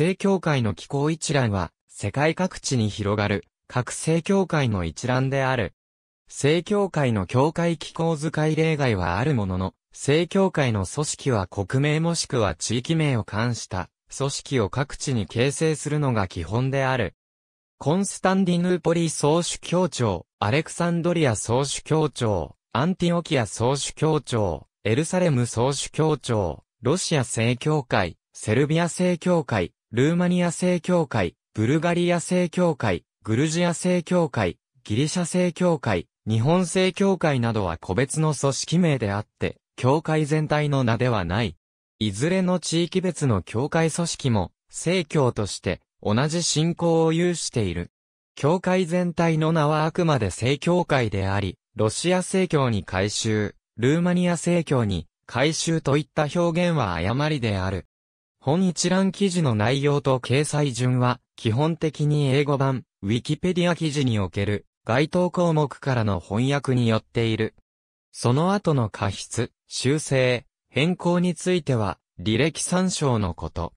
正教会の気候一覧は、世界各地に広がる、各正教会の一覧である。正教会の教会機構使い例外はあるものの、正教会の組織は国名もしくは地域名を冠した組織を各地に形成するのが基本である。コンスタンディヌーポリ総主教庁、アレクサンドリア総主教庁、アンティオキア総主教庁、エルサレム総主教庁、ロシア正教会、セルビア正教会、ルーマニア正教会、ブルガリア正教会、グルジア正教会、ギリシャ正教会、日本正教会などは個別の組織名であって、教会全体の名ではない。いずれの地域別の教会組織も、正教として同じ信仰を有している。教会全体の名はあくまで正教会であり、ロシア正教に改修、ルーマニア正教に改修といった表現は誤りである。本一覧記事の内容と掲載順は、基本的に英語版、ウィキペディア記事における、該当項目からの翻訳によっている。その後の過失、修正、変更については、履歴参照のこと。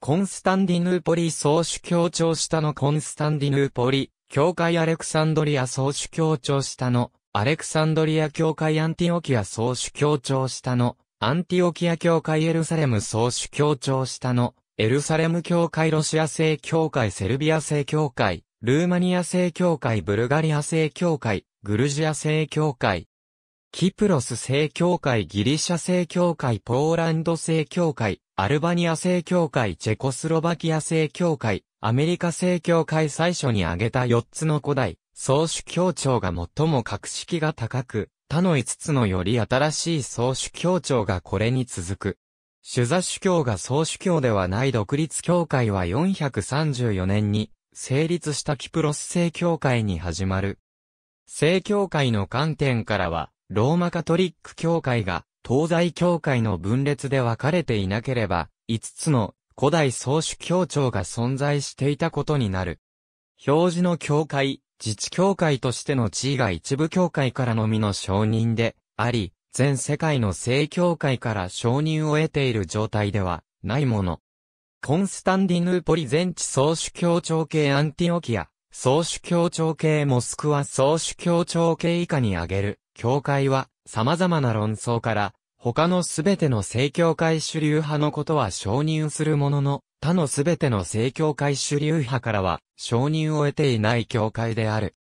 コンスタンディヌーポリ総主教庁下のコンスタンディヌーポリ、教会アレクサンドリア総主教庁下の、アレクサンドリア教会アンティオキア総主教庁下の、アンティオキア教会エルサレム総主教庁下の、エルサレム教会ロシア正教会セルビア正教会、ルーマニア正教会ブルガリア正教会、グルジア正教会、キプロス正教会ギリシャ正教会ポーランド正教会、アルバニア正教会チェコスロバキア正教会、アメリカ正教会最初に挙げた4つの古代、総主教庁が最も格式が高く、他の5つのより新しい総主教庁がこれに続く。主座主教が総主教ではない独立教会は434年に成立したキプロス正教会に始まる。正教会の観点からは、ローマカトリック教会が東西教会の分裂で分かれていなければ、5つの古代総主教庁が存在していたことになる。表示の教会、自治協会としての地位が一部協会からのみの承認であり、全世界の正教会から承認を得ている状態ではないもの。コンスタンディヌーポリ全地総主教庁系アンティオキア、総主教庁系モスクワ総主教庁系以下に挙げる、教会は様々な論争から、他のすべての正教会主流派のことは承認するものの、他のすべての正教会主流派からは承認を得ていない教会である。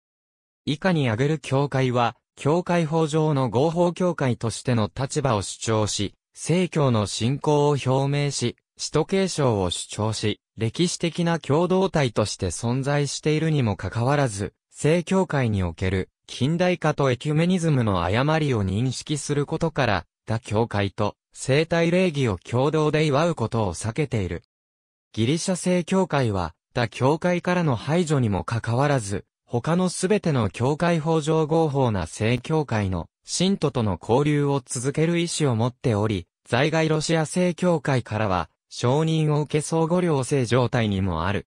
以下に挙げる教会は、教会法上の合法教会としての立場を主張し、正教の信仰を表明し、使徒継承を主張し、歴史的な共同体として存在しているにもかかわらず、正教会における近代化とエキュメニズムの誤りを認識することから、他教会と生体礼儀を共同で祝うことを避けている。ギリシャ正教会は、他教会からの排除にもかかわらず、他のすべての教会法上合法な正教会の信徒との交流を続ける意思を持っており、在外ロシア正教会からは、承認を受け相互良性状態にもある。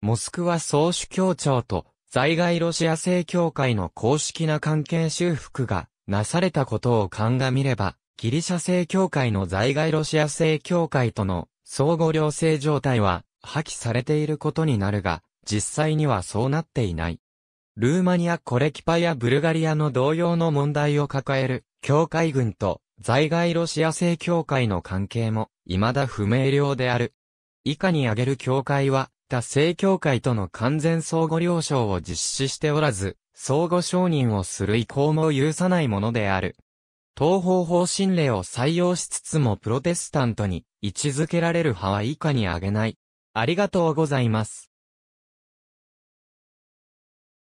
モスクワ総主教庁と在外ロシア正教会の公式な関係修復がなされたことを鑑みれば、ギリシャ正教会の在外ロシア正教会との相互良性状態は破棄されていることになるが、実際にはそうなっていない。ルーマニアコレキパやブルガリアの同様の問題を抱える、教会軍と在外ロシア正教会の関係も、未だ不明瞭である。以下に挙げる教会は、他正教会との完全相互了承を実施しておらず、相互承認をする意向も許さないものである。東方方針令を採用しつつもプロテスタントに位置づけられる派は以下に挙げない。ありがとうございます。